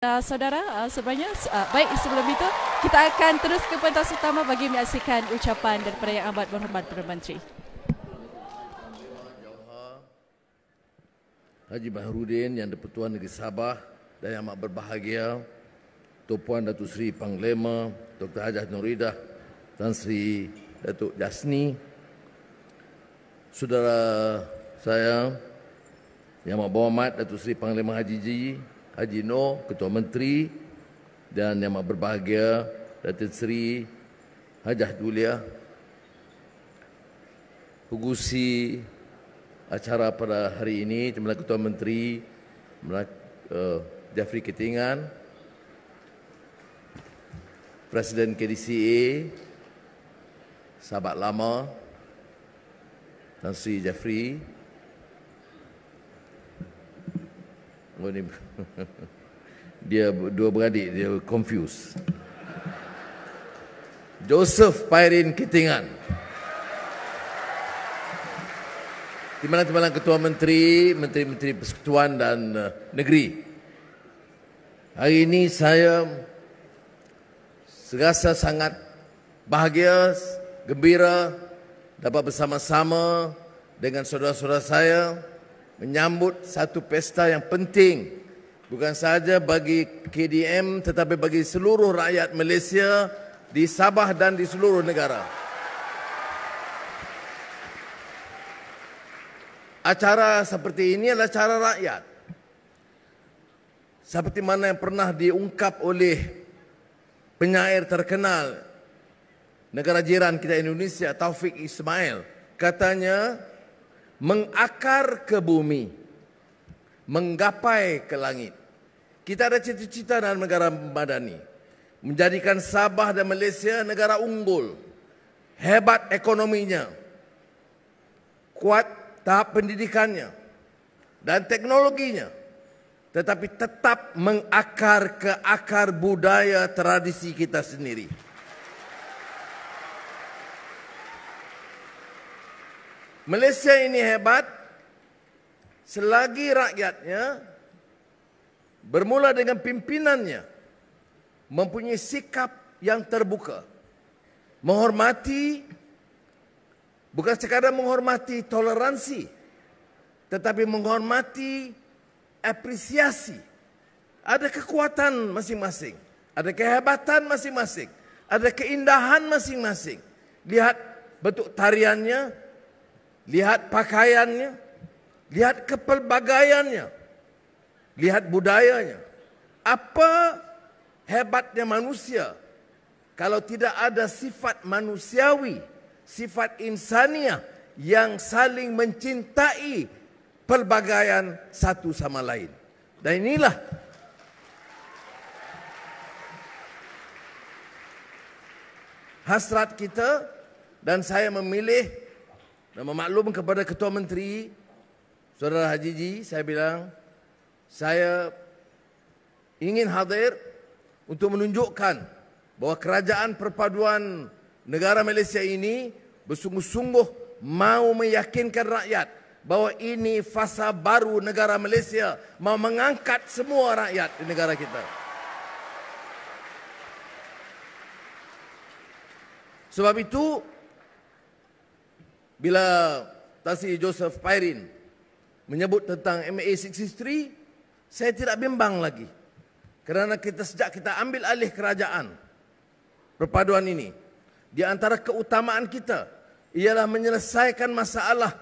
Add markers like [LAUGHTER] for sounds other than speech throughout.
uh, saudara uh, sebenarnya uh, baik sebelum itu kita akan terus ke pentas utama bagi menyaksikan ucapan daripada yang amat berhormat Perdana Menteri. Haji Bahruddin yang dipertuan negeri Sabah dan yang amat berbahagia Tuan Puan Datuk Seri Panglima Dr. Hajah Nuridah Tan Sri Datuk Jasni Saudara saya Yang amat berhormat Datuk Seri Panglima Haji Ji Haji Noor, Ketua Menteri dan yang amat berbahagia Datin Seri Hajah Julia pengusi acara pada hari ini Tuan Ketua Menteri eh, Jafri Ketingan Presiden KDCA sahabat lama Tan Sri Jafri Oh [LAUGHS] Dia dua beradik dia confused. Joseph Pairin Kitingan. Timbalan-timbalan Ketua Menteri, Menteri-Menteri Persekutuan dan uh, Negeri. Hari ini saya serasa sangat bahagia, gembira dapat bersama-sama dengan saudara -saudara saya menyambut satu pesta yang penting bukan sahaja bagi KDM tetapi bagi seluruh rakyat Malaysia di Sabah dan di seluruh negara. Acara seperti ini adalah acara rakyat. Seperti mana yang pernah diungkap oleh penyair terkenal negara jiran kita Indonesia Taufik Ismail katanya mengakar ke bumi, menggapai ke langit. Kita ada cita-cita dalam negara madani. Menjadikan Sabah dan Malaysia negara unggul. Hebat ekonominya. Kuat tahap pendidikannya dan teknologinya. Tetapi tetap mengakar ke akar budaya tradisi kita sendiri. Malaysia ini hebat selagi rakyatnya bermula dengan pimpinannya mempunyai sikap yang terbuka menghormati bukan sekadar menghormati toleransi tetapi menghormati apresiasi ada kekuatan masing-masing ada kehebatan masing-masing ada keindahan masing-masing lihat bentuk tariannya lihat pakaiannya, lihat kepelbagaiannya, lihat budayanya. Apa hebatnya manusia kalau tidak ada sifat manusiawi, sifat insania yang saling mencintai pelbagaian satu sama lain. Dan inilah hasrat kita dan saya memilih dan memaklum kepada Ketua Menteri Saudara Haji Ji, saya bilang saya ingin hadir untuk menunjukkan bahawa kerajaan perpaduan negara Malaysia ini bersungguh-sungguh mau meyakinkan rakyat bahawa ini fasa baru negara Malaysia mau mengangkat semua rakyat di negara kita. Sebab itu, bila Tasi Joseph Pyrin menyebut tentang MA63, saya tidak bimbang lagi. Kerana kita sejak kita ambil alih kerajaan perpaduan ini, di antara keutamaan kita ialah menyelesaikan masalah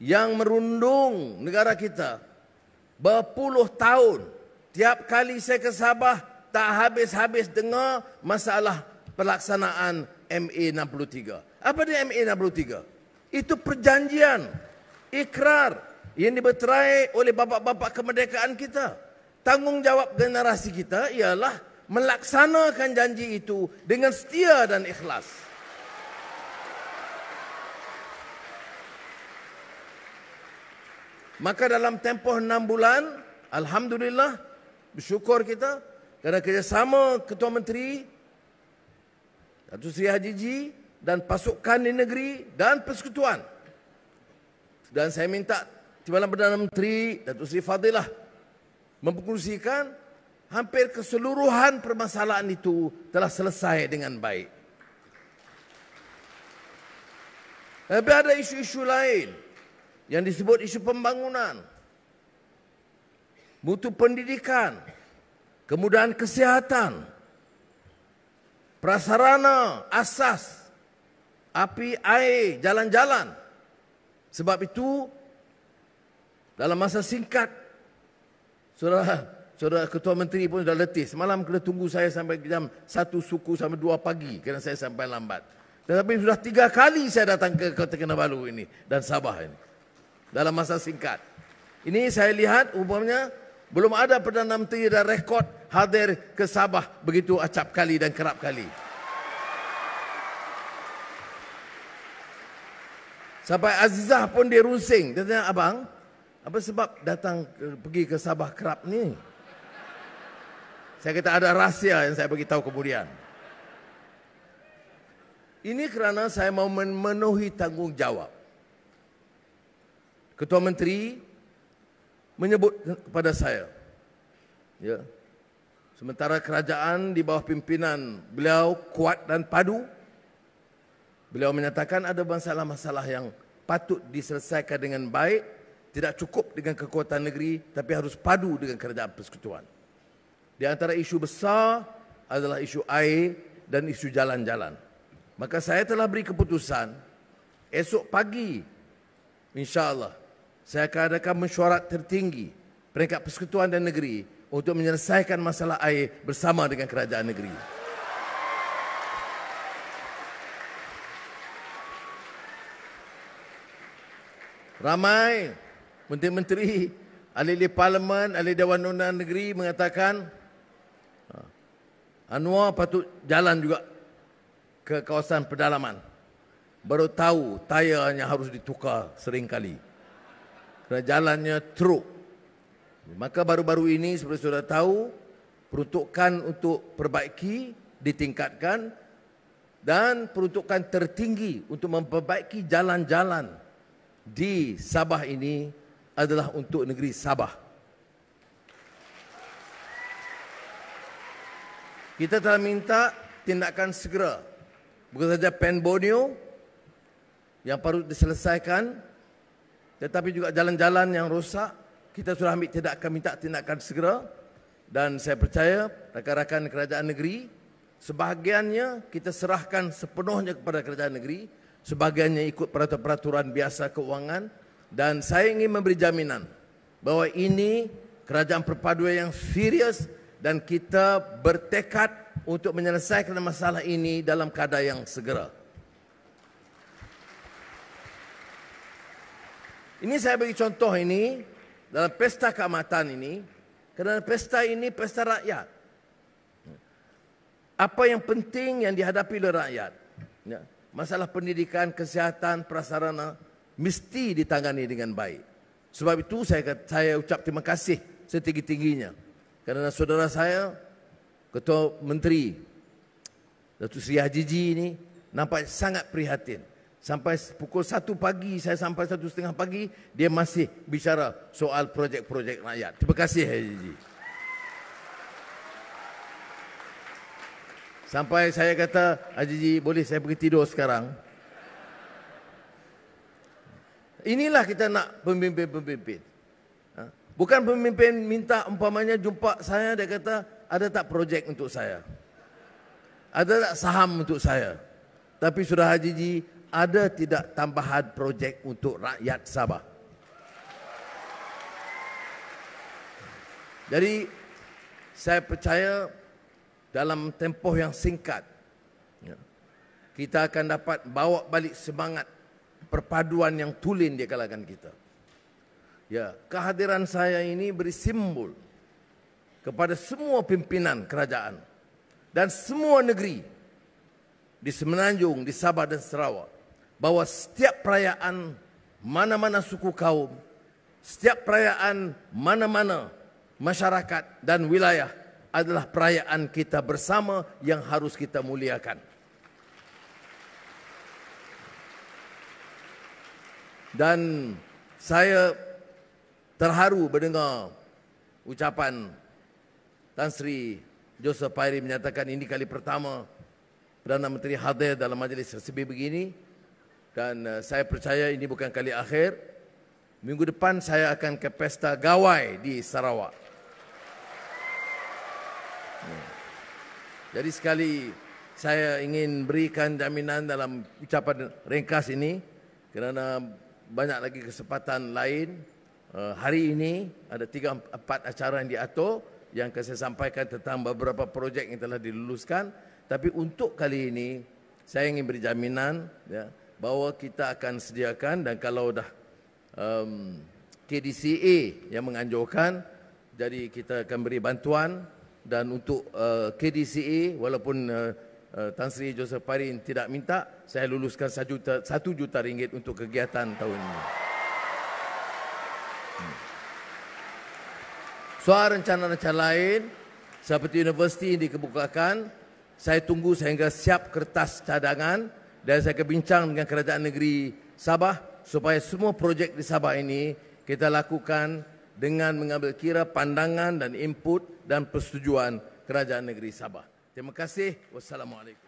yang merundung negara kita berpuluh tahun. Tiap kali saya ke Sabah, tak habis-habis dengar masalah pelaksanaan MA63. Apa dia MA63? Itu perjanjian ikrar yang diberterai oleh bapak-bapak kemerdekaan kita. Tanggungjawab generasi kita ialah melaksanakan janji itu dengan setia dan ikhlas. Maka dalam tempoh enam bulan, Alhamdulillah, bersyukur kita kerana kerjasama Ketua Menteri, Datuk Seri Haji Ji, dan pasukan di negeri dan persekutuan. Dan saya minta Timbalan Perdana Menteri Datuk Seri Fadilah memperkongsikan hampir keseluruhan permasalahan itu telah selesai dengan baik. Tapi ada isu-isu lain yang disebut isu pembangunan. butuh pendidikan, kemudahan kesihatan, prasarana, asas, api air jalan-jalan. Sebab itu dalam masa singkat saudara saudara ketua menteri pun sudah letih. Semalam kena tunggu saya sampai jam 1 suku sampai 2 pagi kerana saya sampai lambat. Tetapi sudah tiga kali saya datang ke Kota Kinabalu ini dan Sabah ini. Dalam masa singkat. Ini saya lihat umumnya belum ada Perdana Menteri dan rekod hadir ke Sabah begitu acap kali dan kerap kali. Sampai Azizah pun dia rusing. Dia tanya, abang, apa sebab datang ke, pergi ke Sabah Kerap ni? Saya kata ada rahsia yang saya beritahu kemudian. Ini kerana saya mau memenuhi tanggungjawab. Ketua Menteri menyebut kepada saya. Ya. Sementara kerajaan di bawah pimpinan beliau kuat dan padu, Beliau menyatakan ada masalah-masalah yang patut diselesaikan dengan baik, tidak cukup dengan kekuatan negeri tapi harus padu dengan kerajaan persekutuan. Di antara isu besar adalah isu air dan isu jalan-jalan. Maka saya telah beri keputusan esok pagi insya-Allah saya akan adakan mesyuarat tertinggi peringkat persekutuan dan negeri untuk menyelesaikan masalah air bersama dengan kerajaan negeri. ramai menteri-menteri ahli-ahli parlimen, ahli Dewan Undangan Negeri mengatakan ah, Anwar patut jalan juga ke kawasan pedalaman. Baru tahu tayarnya harus ditukar sering kali. Kerana jalannya teruk. Maka baru-baru ini seperti sudah tahu, peruntukan untuk perbaiki ditingkatkan dan peruntukan tertinggi untuk memperbaiki jalan-jalan di Sabah ini adalah untuk negeri Sabah. Kita telah minta tindakan segera. Bukan saja Pen Borneo yang perlu diselesaikan tetapi juga jalan-jalan yang rosak kita sudah ambil tindakan minta tindakan segera dan saya percaya rakan-rakan kerajaan negeri sebahagiannya kita serahkan sepenuhnya kepada kerajaan negeri sebagiannya ikut peraturan-peraturan biasa keuangan dan saya ingin memberi jaminan bahawa ini kerajaan perpaduan yang serius dan kita bertekad untuk menyelesaikan masalah ini dalam keadaan yang segera. Ini saya bagi contoh ini dalam pesta keamatan ini kerana pesta ini pesta rakyat. Apa yang penting yang dihadapi oleh rakyat? Ya masalah pendidikan, kesihatan, prasarana mesti ditangani dengan baik. Sebab itu saya saya ucap terima kasih setinggi-tingginya. Kerana saudara saya, Ketua Menteri, Datuk Seri Haji Ji ini nampak sangat prihatin. Sampai pukul 1 pagi, saya sampai 1.30 pagi, dia masih bicara soal projek-projek rakyat. Terima kasih Haji Ji. Sampai saya kata, Haji JI boleh saya pergi tidur sekarang. Inilah kita nak pemimpin-pemimpin. Ha? Bukan pemimpin minta umpamanya jumpa saya, dia kata, ada tak projek untuk saya? Ada tak saham untuk saya? Tapi sudah Haji Ji, ada tidak tambahan projek untuk rakyat Sabah? Jadi, saya percaya dalam tempoh yang singkat ya. kita akan dapat bawa balik semangat perpaduan yang tulen di kalangan kita. Ya, kehadiran saya ini beri simbol kepada semua pimpinan kerajaan dan semua negeri di Semenanjung, di Sabah dan Sarawak bahawa setiap perayaan mana-mana suku kaum, setiap perayaan mana-mana masyarakat dan wilayah adalah perayaan kita bersama yang harus kita muliakan. Dan saya terharu mendengar ucapan Tan Sri Joseph Pairi menyatakan ini kali pertama Perdana Menteri hadir dalam majlis resmi begini dan eh, saya percaya ini bukan kali akhir. Minggu depan saya akan ke pesta gawai di Sarawak. Ya. Jadi sekali saya ingin berikan jaminan dalam ucapan ringkas ini kerana banyak lagi kesempatan lain eh, hari ini ada tiga empat acara yang diatur yang akan saya sampaikan tentang beberapa projek yang telah diluluskan tapi untuk kali ini saya ingin beri jaminan ya, bahawa kita akan sediakan dan kalau dah um, KDCA yang menganjurkan jadi kita akan beri bantuan dan untuk uh, KDCA walaupun uh, uh, Tan Sri Joseph Parin tidak minta saya luluskan 1 juta 1 juta ringgit untuk kegiatan tahun ini. Hmm. Soal rencana-rencana lain seperti universiti yang dikebukakan, saya tunggu sehingga siap kertas cadangan dan saya akan dengan kerajaan negeri Sabah supaya semua projek di Sabah ini kita lakukan dengan mengambil kira pandangan dan input dan persetujuan Kerajaan Negeri Sabah. Terima kasih. Wassalamualaikum.